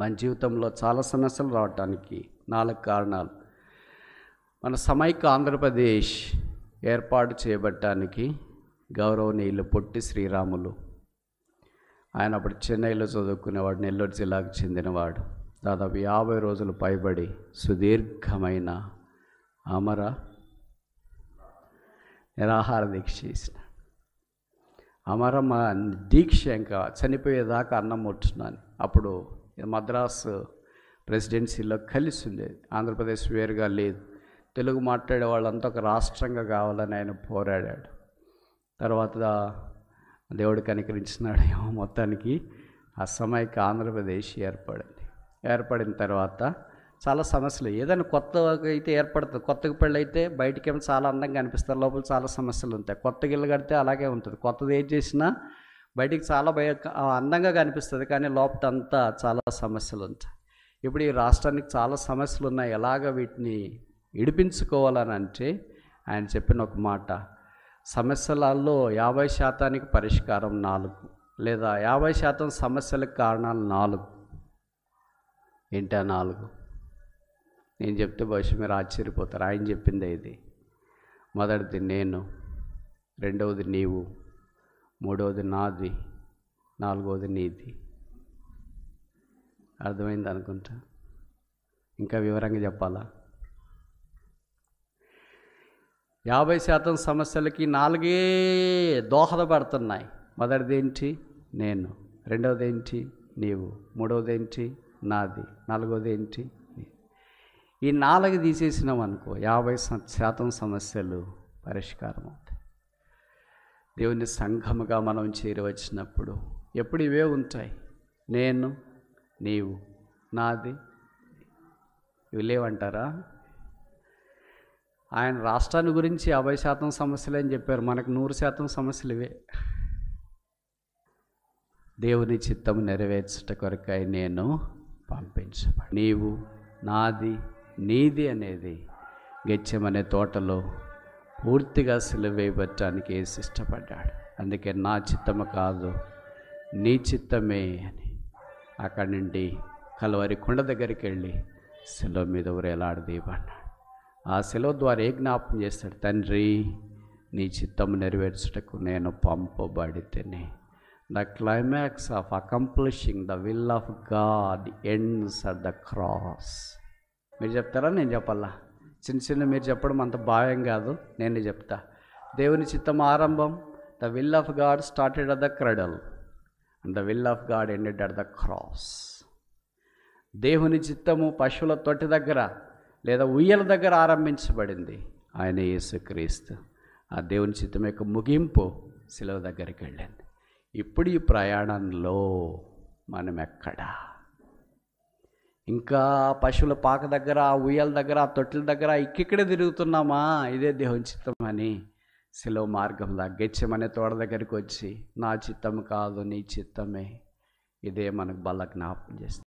మన జీవితంలో చాలా సమస్యలు రావడానికి నాలుగు కారణాలు మన సమైక్య ఆంధ్రప్రదేశ్ ఏర్పాటు చేయబట్టానికి గౌరవనీయులు పొట్టి శ్రీరాములు ఆయన అప్పుడు చెన్నైలో చదువుకునేవాడు నెల్లూరు జిల్లాకు చెందినవాడు దాదాపు యాభై రోజులు పైబడి సుదీర్ఘమైన అమర నిరాహార దీక్ష చేసిన అమర దీక్ష ఇంకా చనిపోయేదాకా అన్నం ముట్టున్నాను అప్పుడు మద్రాసు ప్రెసిడెన్సీలో కలిసి ఉండేది ఆంధ్రప్రదేశ్ వేరుగా లేదు తెలుగు మాట్లాడే వాళ్ళంతా ఒక రాష్ట్రంగా కావాలని ఆయన పోరాడాడు తర్వాత దేవుడు కనికరించినాడేమో మొత్తానికి ఆ అసమైక ఆంధ్రప్రదేశ్ ఏర్పడింది ఏర్పడిన తర్వాత చాలా సమస్యలు ఏదైనా కొత్త అయితే ఏర్పడుతుంది కొత్తగా పెళ్ళి అయితే బయటకేమో చాలా అందంగా అనిపిస్తారు లోపల చాలా సమస్యలు ఉంటాయి కొత్త గిళ్ళు కడితే అలాగే ఉంటుంది కొత్తది ఏం చేసినా బయటికి చాలా భయ అందంగా కనిపిస్తుంది కానీ లోపటంతా చాలా సమస్యలు ఉంటాయి ఇప్పుడు ఈ రాష్ట్రానికి చాలా సమస్యలు ఉన్నాయి ఎలాగ వీటిని ఇడిపించుకోవాలని అంటే ఆయన చెప్పిన ఒక మాట సమస్యలలో యాభై శాతానికి పరిష్కారం నాలుగు లేదా యాభై శాతం సమస్యలకు కారణాలు నాలుగు ఏంటా నాలుగు నేను చెప్తే భవిష్యత్ మీరు ఆశ్చర్యపోతారు ఆయన చెప్పిందే ఇది మొదటిది నేను రెండవది నీవు మూడవది నాది నాలుగవది నీది అర్థమైంది అనుకుంటా ఇంకా వివరంగా చెప్పాలా యాభై శాతం సమస్యలకి నాలుగే దోహదపడుతున్నాయి మొదటిది ఏంటి నేను రెండవది ఏంటి నీవు మూడవది ఏంటి నాది నాలుగవది ఏంటి ఈ నాలుగు తీసేసినాం అనుకో యాభై శాతం సమస్యలు పరిష్కారం అవుతాయి దేవుని సంఘముగా మనం చేరవచ్చినప్పుడు ఎప్పుడు ఇవే ఉంటాయి నేను నీవు నాది ఇవి లేవంటారా ఆయన రాష్ట్రాన్ని గురించి యాభై శాతం సమస్యలే అని చెప్పారు మనకు నూరు శాతం సమస్యలు ఇవే దేవుని చిత్తము నెరవేర్చట కొరకై నేను పంపించబడి నీవు నాది నీది అనేది గెచ్చమనే తోటలో పూర్తిగా సెలవేయబట్టడానికి ఏసు ఇష్టపడ్డాడు అందుకే నా చిత్తము కాదు నీ చిత్తమే అని అక్కడి నుండి కలవరి కొండ దగ్గరికి వెళ్ళి సెలవు మీద ఊరేలాడదీయమన్నాడు ఆ సెలవు ద్వారా ఏ జ్ఞాపం చేస్తాడు తండ్రి నీ చిత్తము నెరవేర్చుటకు నేను పంపబడితేనే the climax of accomplishing the will of God ends at the cross మీరు చెప్తారా నేను చెప్పాలా చిన్న చిన్న మీరు చెప్పడం అంత భావ్యం కాదు నేనే చెప్తా దేవుని చిత్తం ఆరంభం the will of God started at the cradle and the will of God ended at the cross దేవుని చిత్తము పశువుల తొట్టి దగ్గర లేదా ఉయ్యల దగ్గర ఆరంభించబడింది ఆయన యేసుక్రీస్తు ఆ దేవుని చిత్తం యొక్క ముగింపు సిలువ దగ్గరికి వెళ్ళింది ఇప్పుడు ఈ ప్రయాణంలో మనం ఎక్కడా ఇంకా పశువుల పాక దగ్గర ఉయ్యాల దగ్గర తొట్టెల దగ్గర ఇక్కడే తిరుగుతున్నామా ఇదే దేహం చిత్తం అని సెలవు మార్గంలా గెచ్చమనే తోట దగ్గరికి వచ్చి నా చిత్తం కాదు నీ చిత్తమే ఇదే మనకు బల్ల జ్ఞాపకం చేస్తుంది